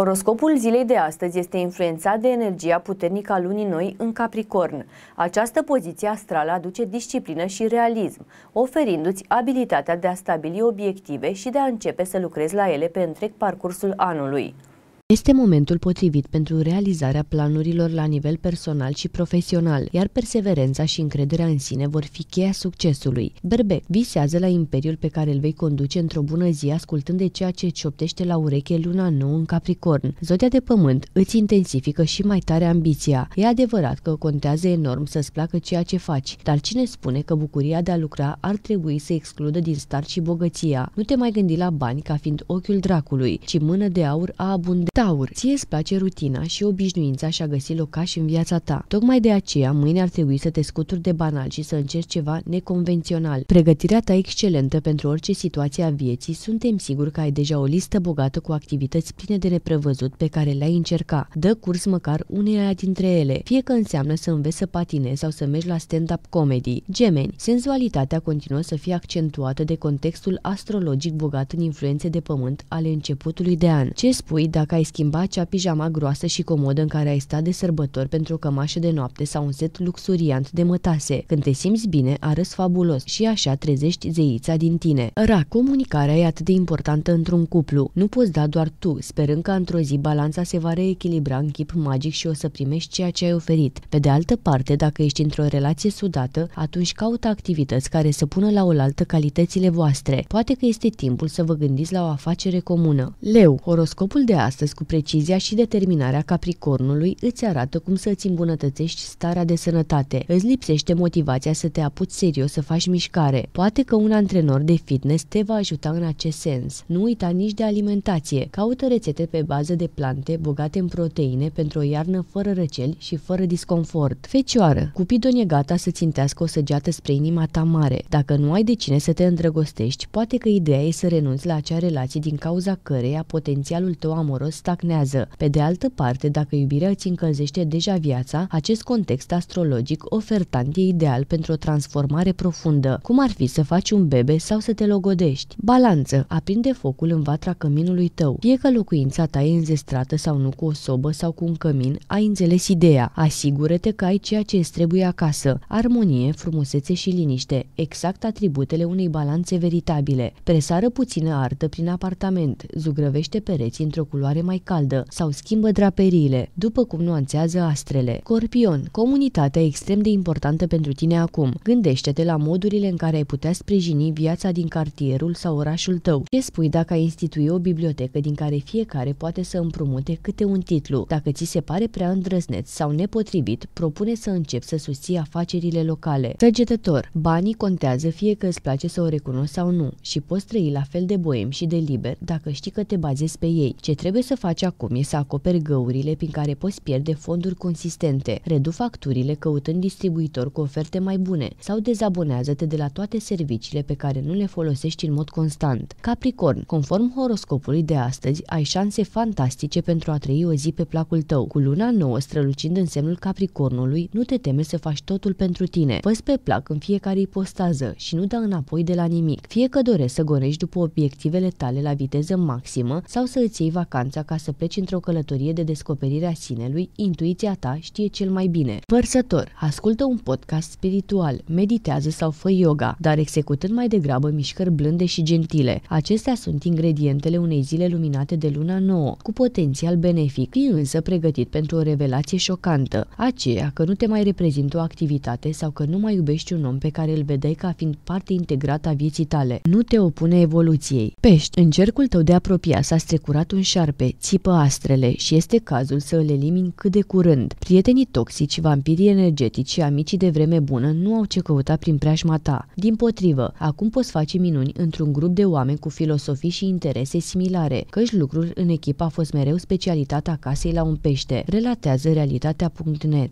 Horoscopul zilei de astăzi este influențat de energia puternică a lunii noi în Capricorn. Această poziție astrală aduce disciplină și realism, oferindu-ți abilitatea de a stabili obiective și de a începe să lucrezi la ele pe întreg parcursul anului. Este momentul potrivit pentru realizarea planurilor la nivel personal și profesional, iar perseverența și încrederea în sine vor fi cheia succesului. Berbec visează la imperiul pe care îl vei conduce într-o bună zi, ascultând de ceea ce cioptește la ureche luna nouă în Capricorn. Zodia de pământ îți intensifică și mai tare ambiția. E adevărat că contează enorm să-ți placă ceea ce faci, dar cine spune că bucuria de a lucra ar trebui să excludă din start și bogăția? Nu te mai gândi la bani ca fiind ochiul dracului, ci mână de aur a abundenței Taur, ție îți place rutina și obișnuința și a găsi locaș în viața ta. Tocmai de aceea, mâine ar trebui să te scuturi de banal și să încerci ceva neconvențional. Pregătirea ta excelentă pentru orice situație a vieții, suntem siguri că ai deja o listă bogată cu activități pline de neprevăzut pe care le-ai încerca. Dă curs măcar uneia dintre ele, fie că înseamnă să înveți să patinezi sau să mergi la stand-up comedy. Gemeni, senzualitatea continuă să fie accentuată de contextul astrologic bogat în influențe de pământ ale începutului de an. Ce spui dacă ai schimba acea pijama groasă și comodă în care ai stat de sărbători pentru o cămașă de noapte sau un set luxuriant de mătase. Când te simți bine, arăți fabulos și așa trezești zeița din tine. Ra, comunicarea e atât de importantă într-un cuplu. Nu poți da doar tu, sperând că într-o zi balanța se va reechilibra în chip magic și o să primești ceea ce ai oferit. Pe de altă parte, dacă ești într-o relație sudată, atunci caută activități care să pună la oaltă calitățile voastre. Poate că este timpul să vă gândiți la o afacere comună. Leu, horoscopul de astăzi cu precizia și determinarea Capricornului îți arată cum să îți îmbunătățești starea de sănătate. Îți lipsește motivația să te apuci serios să faci mișcare. Poate că un antrenor de fitness te va ajuta în acest sens. Nu uita nici de alimentație. Caută rețete pe bază de plante bogate în proteine pentru o iarnă fără răceli și fără disconfort. Fecioară, Cupidon e gata să țintească o săgeată spre inima ta mare. Dacă nu ai de cine să te îndrăgostești, poate că ideea e să renunți la acea relație din cauza căreia potențialul tău amoros stagnează. Pe de altă parte, dacă iubirea îți încălzește deja viața, acest context astrologic ofertant e ideal pentru o transformare profundă, cum ar fi să faci un bebe sau să te logodești. Balanță. Aprinde focul în vatra căminului tău. Fie că locuința ta e înzestrată sau nu cu o sobă sau cu un cămin, ai înțeles ideea. Asigură-te că ai ceea ce îți trebuie acasă. Armonie, frumusețe și liniște, exact atributele unei balanțe veritabile. Presară puțină artă prin apartament, zugrăvește pereți într-o culoare mai mai caldă sau schimbă draperiile, după cum nuanțează astrele. Corpion, comunitatea extrem de importantă pentru tine acum. Gândește-te la modurile în care ai putea sprijini viața din cartierul sau orașul tău. Ce spui dacă ai institui o bibliotecă din care fiecare poate să împrumute câte un titlu? Dacă ți se pare prea îndrăzneț sau nepotrivit, propune să începi să susții afacerile locale. Săgetător, banii contează fie că îți place să o recunoști sau nu și poți trăi la fel de boem și de liber dacă știi că te bazezi pe ei. Ce trebuie să faci acum e să acoperi găurile prin care poți pierde fonduri consistente, redu facturile căutând distribuitor cu oferte mai bune sau dezabonează-te de la toate serviciile pe care nu le folosești în mod constant. Capricorn, conform horoscopului de astăzi, ai șanse fantastice pentru a trăi o zi pe placul tău. Cu luna nouă strălucind în semnul Capricornului, nu te teme să faci totul pentru tine. Fă pe plac în fiecare ipostază și nu da înapoi de la nimic. Fie că dorești să gorești după obiectivele tale la viteză maximă sau să îți iei vacanța ca să pleci într-o călătorie de descoperire a sinelui, intuiția ta știe cel mai bine. Vărsător, ascultă un podcast spiritual, meditează sau fă yoga, dar executând mai degrabă mișcări blânde și gentile. Acestea sunt ingredientele unei zile luminate de luna nouă, cu potențial benefic, fii însă pregătit pentru o revelație șocantă, aceea că nu te mai reprezintă o activitate sau că nu mai iubești un om pe care îl vedeai ca fiind parte integrată a vieții tale. Nu te opune evoluției. Pești, în cercul tău de apropiat s-a strecurat un șarpe, țipă astrele și este cazul să îl elimini cât de curând. Prietenii toxici, vampirii energetici și amicii de vreme bună nu au ce căuta prin preajma ta. Din potrivă, acum poți face minuni într-un grup de oameni cu filosofii și interese similare, căci lucrul în echipă a fost mereu specialitatea casei la un pește, relatează realitatea.net.